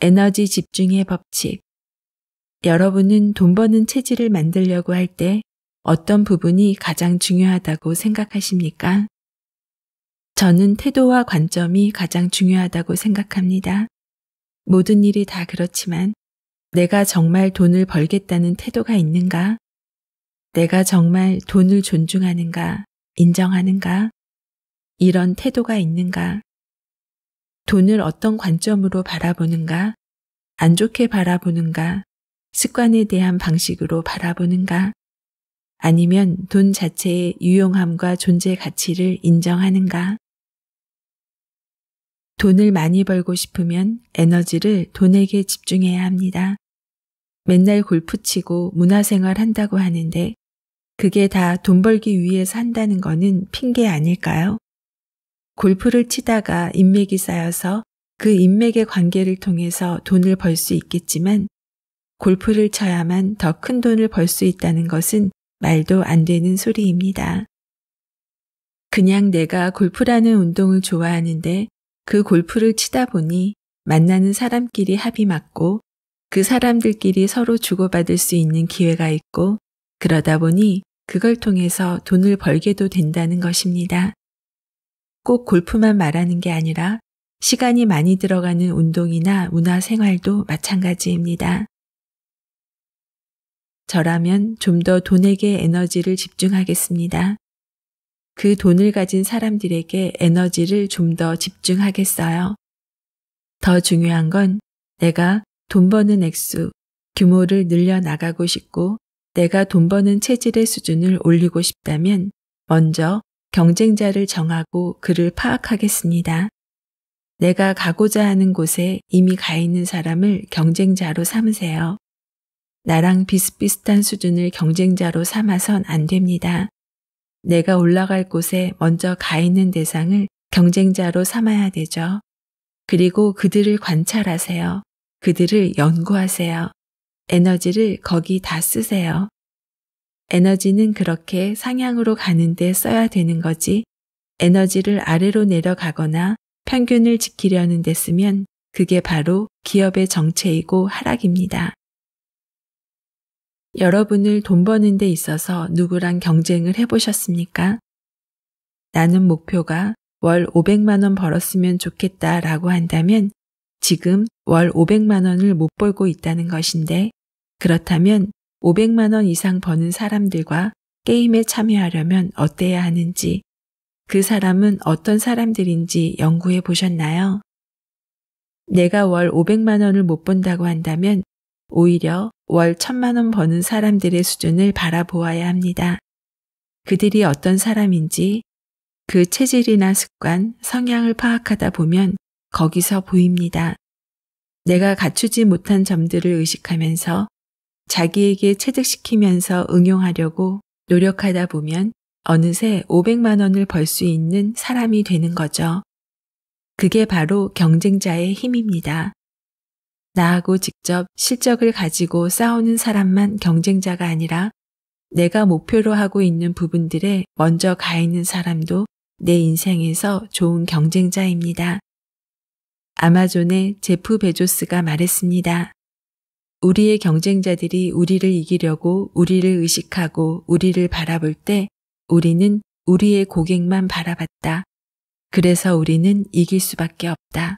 에너지 집중의 법칙. 여러분은 돈 버는 체질을 만들려고 할 때 어떤 부분이 가장 중요하다고 생각하십니까? 저는 태도와 관점이 가장 중요하다고 생각합니다. 모든 일이 다 그렇지만 내가 정말 돈을 벌겠다는 태도가 있는가? 내가 정말 돈을 존중하는가, 인정하는가? 이런 태도가 있는가? 돈을 어떤 관점으로 바라보는가, 안 좋게 바라보는가, 습관에 대한 방식으로 바라보는가, 아니면 돈 자체의 유용함과 존재 가치를 인정하는가? 돈을 많이 벌고 싶으면 에너지를 돈에게 집중해야 합니다. 맨날 골프 치고 문화생활 한다고 하는데 그게 다 돈 벌기 위해서 한다는 거는 핑계 아닐까요? 골프를 치다가 인맥이 쌓여서 그 인맥의 관계를 통해서 돈을 벌 수 있겠지만 골프를 쳐야만 더 큰 돈을 벌 수 있다는 것은 말도 안 되는 소리입니다. 그냥 내가 골프라는 운동을 좋아하는데 그 골프를 치다 보니 만나는 사람끼리 합이 맞고 그 사람들끼리 서로 주고받을 수 있는 기회가 있고 그러다 보니 그걸 통해서 돈을 벌게도 된다는 것입니다. 꼭 골프만 말하는 게 아니라 시간이 많이 들어가는 운동이나 문화 생활도 마찬가지입니다. 저라면 좀 더 돈에게 에너지를 집중하겠습니다. 그 돈을 가진 사람들에게 에너지를 좀 더 집중하겠어요. 더 중요한 건 내가 돈 버는 액수, 규모를 늘려나가고 싶고 내가 돈 버는 체질의 수준을 올리고 싶다면 먼저 경쟁자를 정하고 그를 파악하겠습니다. 내가 가고자 하는 곳에 이미 가 있는 사람을 경쟁자로 삼으세요. 나랑 비슷비슷한 수준을 경쟁자로 삼아선 안 됩니다. 내가 올라갈 곳에 먼저 가 있는 대상을 경쟁자로 삼아야 되죠. 그리고 그들을 관찰하세요. 그들을 연구하세요. 에너지를 거기 다 쓰세요. 에너지는 그렇게 상향으로 가는데 써야 되는 거지 에너지를 아래로 내려가거나 평균을 지키려는 데 쓰면 그게 바로 기업의 정체이고 하락입니다. 여러분을 돈 버는 데 있어서 누구랑 경쟁을 해보셨습니까? 나는 목표가 월 500만원 벌었으면 좋겠다 라고 한다면 지금 월 500만원을 못 벌고 있다는 것인데 그렇다면 500만 원 이상 버는 사람들과 게임에 참여하려면 어때야 하는지, 그 사람은 어떤 사람들인지 연구해 보셨나요? 내가 월 500만 원을 못 번다고 한다면 오히려 월 1000만 원 버는 사람들의 수준을 바라보아야 합니다. 그들이 어떤 사람인지 그 체질이나 습관, 성향을 파악하다 보면 거기서 보입니다. 내가 갖추지 못한 점들을 의식하면서 자기에게 채택시키면서 응용하려고 노력하다 보면 어느새 500만 원을 벌 수 있는 사람이 되는 거죠. 그게 바로 경쟁자의 힘입니다. 나하고 직접 실적을 가지고 싸우는 사람만 경쟁자가 아니라 내가 목표로 하고 있는 부분들에 먼저 가 있는 사람도 내 인생에서 좋은 경쟁자입니다. 아마존의 제프 베조스가 말했습니다. 우리의 경쟁자들이 우리를 이기려고 우리를 의식하고 우리를 바라볼 때 우리는 우리의 고객만 바라봤다. 그래서 우리는 이길 수밖에 없다.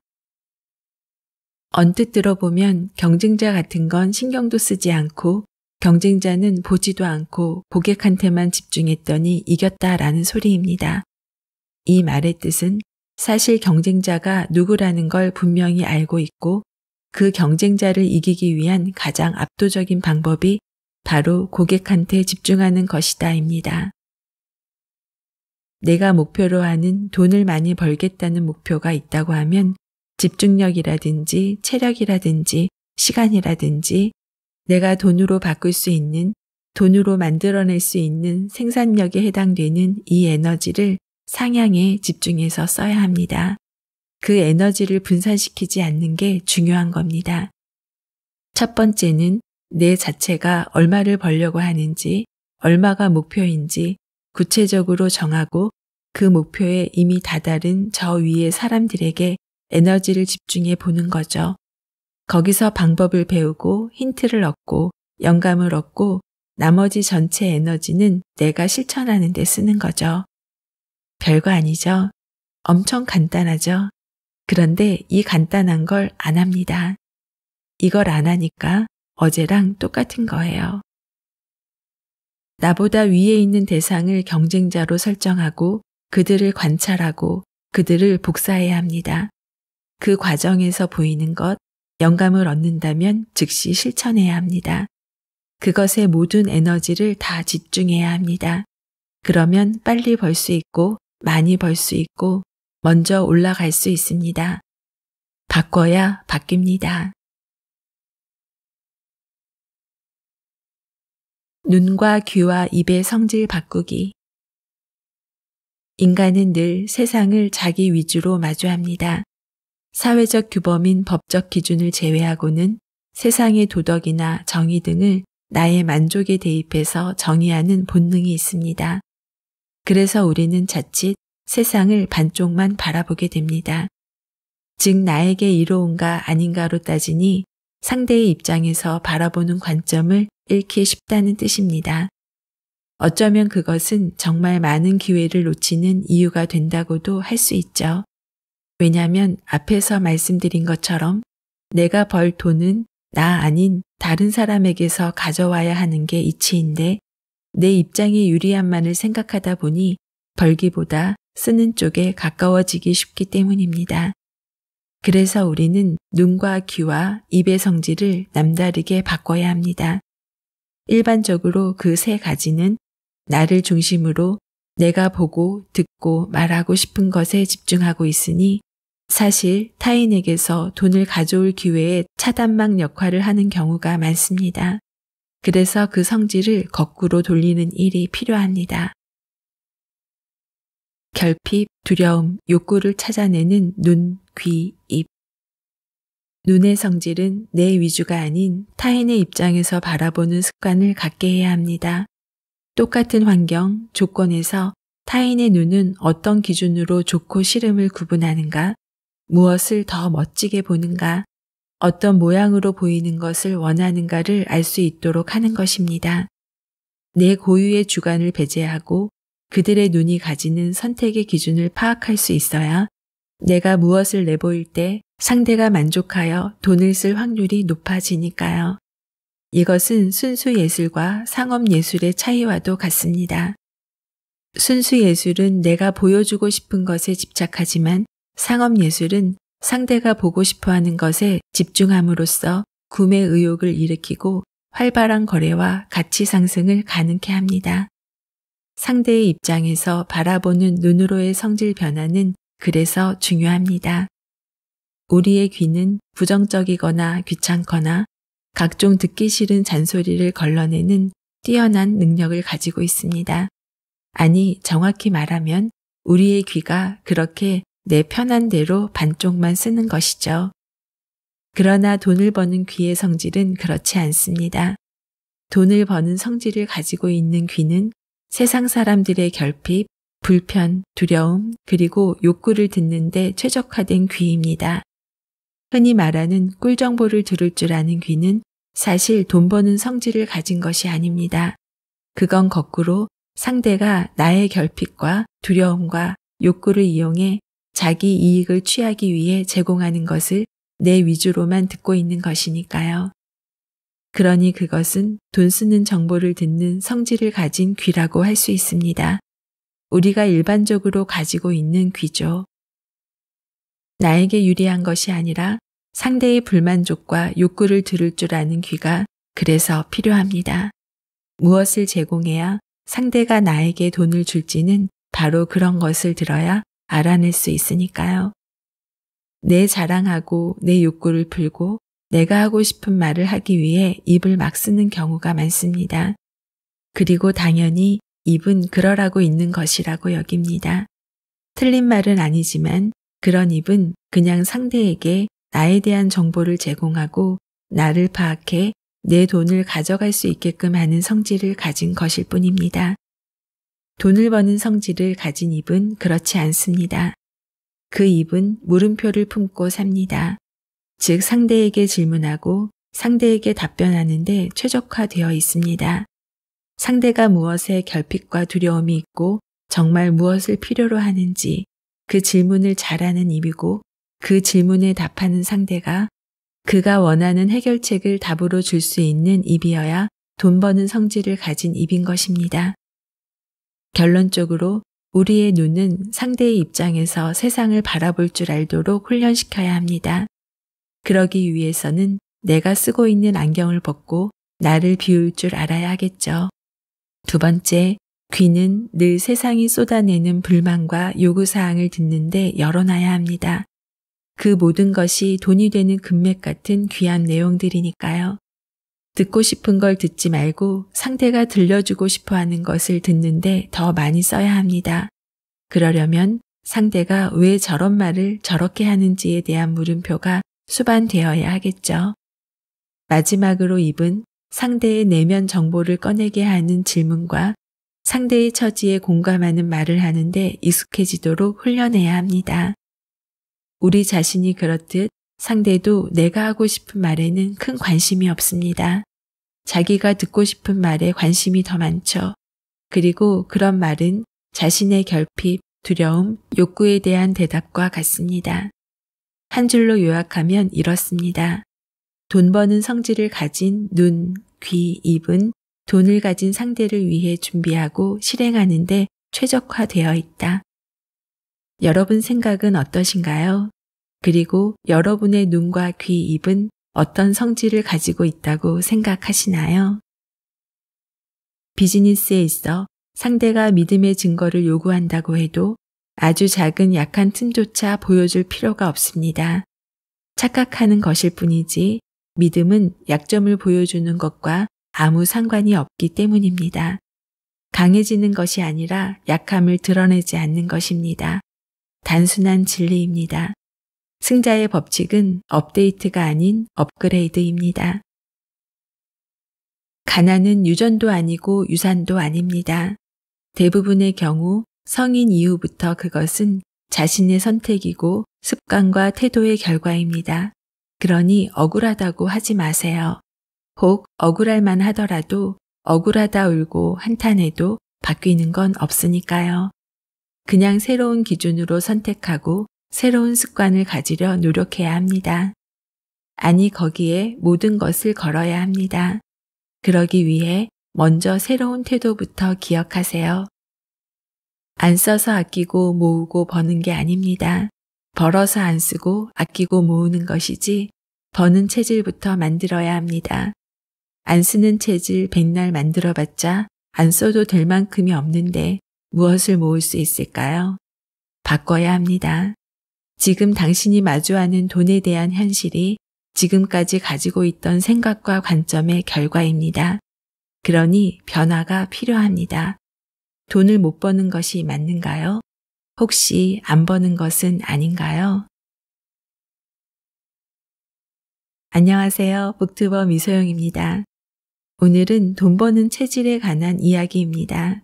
언뜻 들어보면 경쟁자 같은 건 신경도 쓰지 않고 경쟁자는 보지도 않고 고객한테만 집중했더니 이겼다라는 소리입니다. 이 말의 뜻은 사실 경쟁자가 누구라는 걸 분명히 알고 있고 그 경쟁자를 이기기 위한 가장 압도적인 방법이 바로 고객한테 집중하는 것이다입니다. 내가 목표로 하는 돈을 많이 벌겠다는 목표가 있다고 하면 집중력이라든지 체력이라든지 시간이라든지 내가 돈으로 바꿀 수 있는 돈으로 만들어낼 수 있는 생산력에 해당되는 이 에너지를 상향에 집중해서 써야 합니다. 그 에너지를 분산시키지 않는 게 중요한 겁니다. 첫 번째는 내 자체가 얼마를 벌려고 하는지, 얼마가 목표인지 구체적으로 정하고 그 목표에 이미 다다른 저 위의 사람들에게 에너지를 집중해 보는 거죠. 거기서 방법을 배우고 힌트를 얻고 영감을 얻고 나머지 전체 에너지는 내가 실천하는 데 쓰는 거죠. 별거 아니죠? 엄청 간단하죠? 그런데 이 간단한 걸 안 합니다. 이걸 안 하니까 어제랑 똑같은 거예요. 나보다 위에 있는 대상을 경쟁자로 설정하고 그들을 관찰하고 그들을 복사해야 합니다. 그 과정에서 보이는 것, 영감을 얻는다면 즉시 실천해야 합니다. 그것의 모든 에너지를 다 집중해야 합니다. 그러면 빨리 벌 수 있고, 많이 벌 수 있고, 먼저 올라갈 수 있습니다. 바꿔야 바뀝니다. 눈과 귀와 입의 성질 바꾸기. 인간은 늘 세상을 자기 위주로 마주합니다. 사회적 규범인 법적 기준을 제외하고는 세상의 도덕이나 정의 등을 나의 만족에 대입해서 정의하는 본능이 있습니다. 그래서 우리는 자칫 세상을 반쪽만 바라보게 됩니다. 즉 나에게 이로운가 아닌가로 따지니 상대의 입장에서 바라보는 관점을 잃기 쉽다는 뜻입니다. 어쩌면 그것은 정말 많은 기회를 놓치는 이유가 된다고도 할 수 있죠. 왜냐하면 앞에서 말씀드린 것처럼 내가 벌 돈은 나 아닌 다른 사람에게서 가져와야 하는 게 이치인데 내 입장에 유리한만을 생각하다 보니 벌기보다 쓰는 쪽에 가까워지기 쉽기 때문입니다. 그래서 우리는 눈과 귀와 입의 성질을 남다르게 바꿔야 합니다. 일반적으로 그 세 가지는 나를 중심으로 내가 보고 듣고 말하고 싶은 것에 집중하고 있으니 사실 타인에게서 돈을 가져올 기회에 차단막 역할을 하는 경우가 많습니다. 그래서 그 성질을 거꾸로 돌리는 일이 필요합니다. 결핍, 두려움, 욕구를 찾아내는 눈, 귀, 입. 눈의 성질은 내 위주가 아닌 타인의 입장에서 바라보는 습관을 갖게 해야 합니다. 똑같은 환경, 조건에서 타인의 눈은 어떤 기준으로 좋고 싫음을 구분하는가, 무엇을 더 멋지게 보는가, 어떤 모양으로 보이는 것을 원하는가를 알 수 있도록 하는 것입니다. 내 고유의 주관을 배제하고 그들의 눈이 가지는 선택의 기준을 파악할 수 있어야 내가 무엇을 내보일 때 상대가 만족하여 돈을 쓸 확률이 높아지니까요. 이것은 순수 예술과 상업 예술의 차이와도 같습니다. 순수 예술은 내가 보여주고 싶은 것에 집착하지만 상업 예술은 상대가 보고 싶어 하는 것에 집중함으로써 구매 의욕을 일으키고 활발한 거래와 가치 상승을 가능케 합니다. 상대의 입장에서 바라보는 눈으로의 성질 변화는 그래서 중요합니다. 우리의 귀는 부정적이거나 귀찮거나 각종 듣기 싫은 잔소리를 걸러내는 뛰어난 능력을 가지고 있습니다. 아니, 정확히 말하면 우리의 귀가 그렇게 내 편한 대로 반쪽만 쓰는 것이죠. 그러나 돈을 버는 귀의 성질은 그렇지 않습니다. 돈을 버는 성질을 가지고 있는 귀는 세상 사람들의 결핍, 불편, 두려움, 그리고 욕구를 듣는데 최적화된 귀입니다. 흔히 말하는 꿀 정보를 들을 줄 아는 귀는 사실 돈 버는 성질을 가진 것이 아닙니다. 그건 거꾸로 상대가 나의 결핍과 두려움과 욕구를 이용해 자기 이익을 취하기 위해 제공하는 것을 내 위주로만 듣고 있는 것이니까요. 그러니 그것은 돈 쓰는 정보를 듣는 성질을 가진 귀라고 할 수 있습니다. 우리가 일반적으로 가지고 있는 귀죠. 나에게 유리한 것이 아니라 상대의 불만족과 욕구를 들을 줄 아는 귀가 그래서 필요합니다. 무엇을 제공해야 상대가 나에게 돈을 줄지는 바로 그런 것을 들어야 알아낼 수 있으니까요. 내 자랑하고 내 욕구를 풀고 내가 하고 싶은 말을 하기 위해 입을 막 쓰는 경우가 많습니다. 그리고 당연히 입은 그러라고 있는 것이라고 여깁니다. 틀린 말은 아니지만 그런 입은 그냥 상대에게 나에 대한 정보를 제공하고 나를 파악해 내 돈을 가져갈 수 있게끔 하는 성질을 가진 것일 뿐입니다. 돈을 버는 성질을 가진 입은 그렇지 않습니다. 그 입은 물음표를 품고 삽니다. 즉 상대에게 질문하고 상대에게 답변하는데 최적화되어 있습니다. 상대가 무엇에 결핍과 두려움이 있고 정말 무엇을 필요로 하는지 그 질문을 잘하는 입이고 그 질문에 답하는 상대가 그가 원하는 해결책을 답으로 줄 수 있는 입이어야 돈 버는 성질을 가진 입인 것입니다. 결론적으로 우리의 눈은 상대의 입장에서 세상을 바라볼 줄 알도록 훈련시켜야 합니다. 그러기 위해서는 내가 쓰고 있는 안경을 벗고 나를 비울 줄 알아야 하겠죠. 두 번째, 귀는 늘 세상이 쏟아내는 불만과 요구사항을 듣는데 열어놔야 합니다. 그 모든 것이 돈이 되는 금맥 같은 귀한 내용들이니까요. 듣고 싶은 걸 듣지 말고 상대가 들려주고 싶어 하는 것을 듣는데 더 많이 써야 합니다. 그러려면 상대가 왜 저런 말을 저렇게 하는지에 대한 물음표가 수반되어야 하겠죠. 마지막으로 입은 상대의 내면 정보를 꺼내게 하는 질문과 상대의 처지에 공감하는 말을 하는데 익숙해지도록 훈련해야 합니다. 우리 자신이 그렇듯 상대도 내가 하고 싶은 말에는 큰 관심이 없습니다. 자기가 듣고 싶은 말에 관심이 더 많죠. 그리고 그런 말은 자신의 결핍, 두려움, 욕구에 대한 대답과 같습니다. 한 줄로 요약하면 이렇습니다. 돈 버는 성질을 가진 눈, 귀, 입은 돈을 가진 상대를 위해 준비하고 실행하는데 최적화되어 있다. 여러분 생각은 어떠신가요? 그리고 여러분의 눈과 귀, 입은 어떤 성질을 가지고 있다고 생각하시나요? 비즈니스에 있어 상대가 믿음의 증거를 요구한다고 해도 아주 작은 약한 틈조차 보여줄 필요가 없습니다. 착각하는 것일 뿐이지 믿음은 약점을 보여주는 것과 아무 상관이 없기 때문입니다. 강해지는 것이 아니라 약함을 드러내지 않는 것입니다. 단순한 진리입니다. 승자의 법칙은 업데이트가 아닌 업그레이드입니다. 가난은 유전도 아니고 유산도 아닙니다. 대부분의 경우 성인 이후부터 그것은 자신의 선택이고 습관과 태도의 결과입니다. 그러니 억울하다고 하지 마세요. 혹 억울할 만 하더라도 억울하다 울고 한탄해도 바뀌는 건 없으니까요. 그냥 새로운 기준으로 선택하고 새로운 습관을 가지려 노력해야 합니다. 아니 거기에 모든 것을 걸어야 합니다. 그러기 위해 먼저 새로운 태도부터 기억하세요. 안 써서 아끼고 모으고 버는 게 아닙니다. 벌어서 안 쓰고 아끼고 모으는 것이지 버는 체질부터 만들어야 합니다. 안 쓰는 체질 백날 만들어봤자 안 써도 될 만큼이 없는데 무엇을 모을 수 있을까요? 바꿔야 합니다. 지금 당신이 마주하는 돈에 대한 현실이 지금까지 가지고 있던 생각과 관점의 결과입니다. 그러니 변화가 필요합니다. 돈을 못 버는 것이 맞는가요? 혹시 안 버는 것은 아닌가요? 안녕하세요. 북튜버 미소영입니다. 오늘은 돈 버는 체질에 관한 이야기입니다.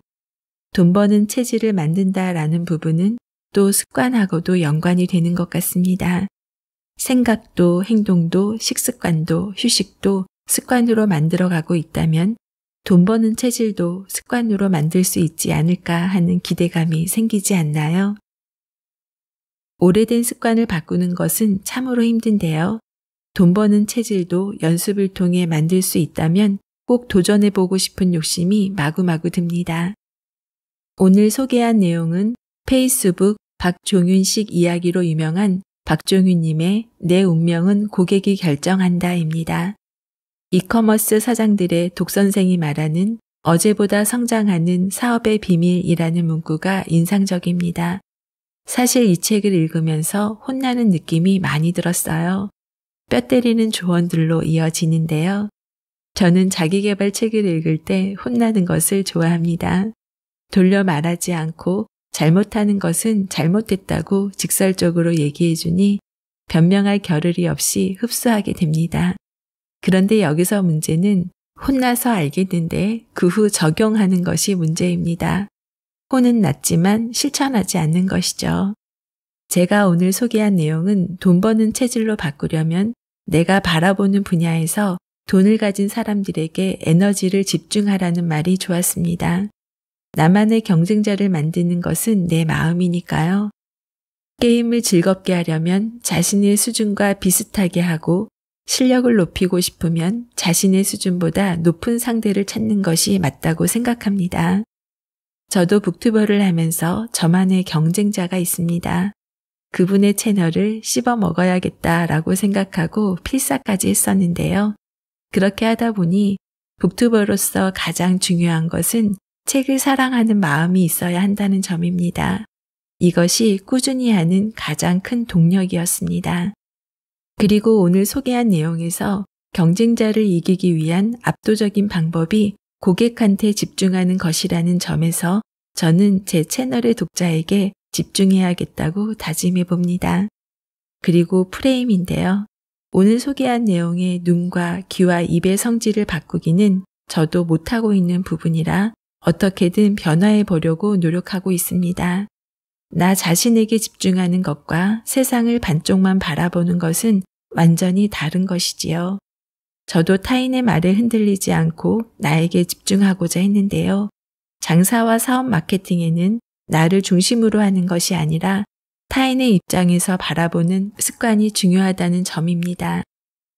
돈 버는 체질을 만든다 라는 부분은 또 습관하고도 연관이 되는 것 같습니다. 생각도 행동도 식습관도 휴식도 습관으로 만들어가고 있다면 돈 버는 체질도 습관으로 만들 수 있지 않을까 하는 기대감이 생기지 않나요? 오래된 습관을 바꾸는 것은 참으로 힘든데요. 돈 버는 체질도 연습을 통해 만들 수 있다면 꼭 도전해보고 싶은 욕심이 마구마구 듭니다. 오늘 소개한 내용은 페이스북 박종윤식 이야기로 유명한 박종윤님의 내 운명은 고객이 결정한다입니다. 이커머스 사장들의 독선생이 말하는 어제보다 성장하는 사업의 비밀이라는 문구가 인상적입니다. 사실 이 책을 읽으면서 혼나는 느낌이 많이 들었어요. 뼈 때리는 조언들로 이어지는데요. 저는 자기개발 책을 읽을 때 혼나는 것을 좋아합니다. 돌려 말하지 않고 잘못하는 것은 잘못됐다고 직설적으로 얘기해주니 변명할 겨를이 없이 흡수하게 됩니다. 그런데 여기서 문제는 혼나서 알겠는데 그 후 적용하는 것이 문제입니다. 혼은 낮지만 실천하지 않는 것이죠. 제가 오늘 소개한 내용은 돈 버는 체질로 바꾸려면 내가 바라보는 분야에서 돈을 가진 사람들에게 에너지를 집중하라는 말이 좋았습니다. 나만의 경쟁자를 만드는 것은 내 마음이니까요. 게임을 즐겁게 하려면 자신의 수준과 비슷하게 하고 실력을 높이고 싶으면 자신의 수준보다 높은 상대를 찾는 것이 맞다고 생각합니다. 저도 북튜버를 하면서 저만의 경쟁자가 있습니다. 그분의 채널을 씹어 먹어야겠다라고 생각하고 필사까지 했었는데요. 그렇게 하다 보니 북튜버로서 가장 중요한 것은 책을 사랑하는 마음이 있어야 한다는 점입니다. 이것이 꾸준히 하는 가장 큰 동력이었습니다. 그리고 오늘 소개한 내용에서 경쟁자를 이기기 위한 압도적인 방법이 고객한테 집중하는 것이라는 점에서 저는 제 채널의 독자에게 집중해야겠다고 다짐해 봅니다. 그리고 프레임인데요. 오늘 소개한 내용의 눈과 귀와 입의 성질을 바꾸기는 저도 못하고 있는 부분이라 어떻게든 변화해 보려고 노력하고 있습니다. 나 자신에게 집중하는 것과 세상을 반쪽만 바라보는 것은 완전히 다른 것이지요. 저도 타인의 말에 흔들리지 않고 나에게 집중하고자 했는데요. 장사와 사업 마케팅에는 나를 중심으로 하는 것이 아니라 타인의 입장에서 바라보는 습관이 중요하다는 점입니다.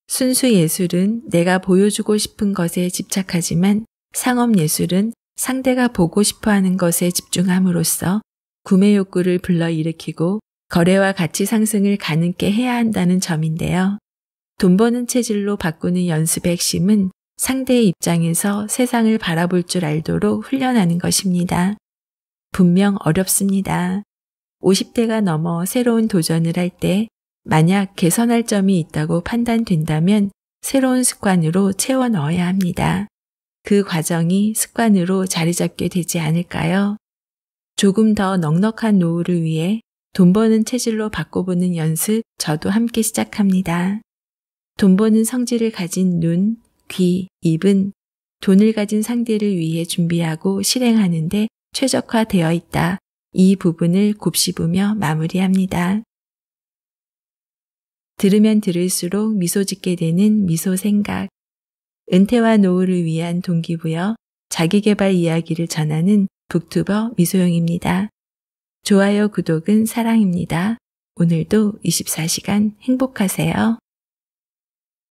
순수 예술은 내가 보여주고 싶은 것에 집착하지만 상업 예술은 상대가 보고 싶어 하는 것에 집중함으로써 구매 욕구를 불러일으키고 거래와 가치 상승을 가능케 해야 한다는 점인데요. 돈 버는 체질로 바꾸는 연습의 핵심은 상대의 입장에서 세상을 바라볼 줄 알도록 훈련하는 것입니다. 분명 어렵습니다. 50대가 넘어 새로운 도전을 할 때 만약 개선할 점이 있다고 판단된다면 새로운 습관으로 채워 넣어야 합니다. 그 과정이 습관으로 자리 잡게 되지 않을까요? 조금 더 넉넉한 노후를 위해 돈 버는 체질로 바꿔보는 연습 저도 함께 시작합니다. 돈 버는 성질을 가진 눈, 귀, 입은 돈을 가진 상대를 위해 준비하고 실행하는데 최적화되어 있다. 이 부분을 곱씹으며 마무리합니다. 들으면 들을수록 미소 짓게 되는 미소 생각. 은퇴와 노후를 위한 동기부여, 자기개발 이야기를 전하는 북튜버 미소영입니다. 좋아요, 구독은 사랑입니다. 오늘도 24시간 행복하세요.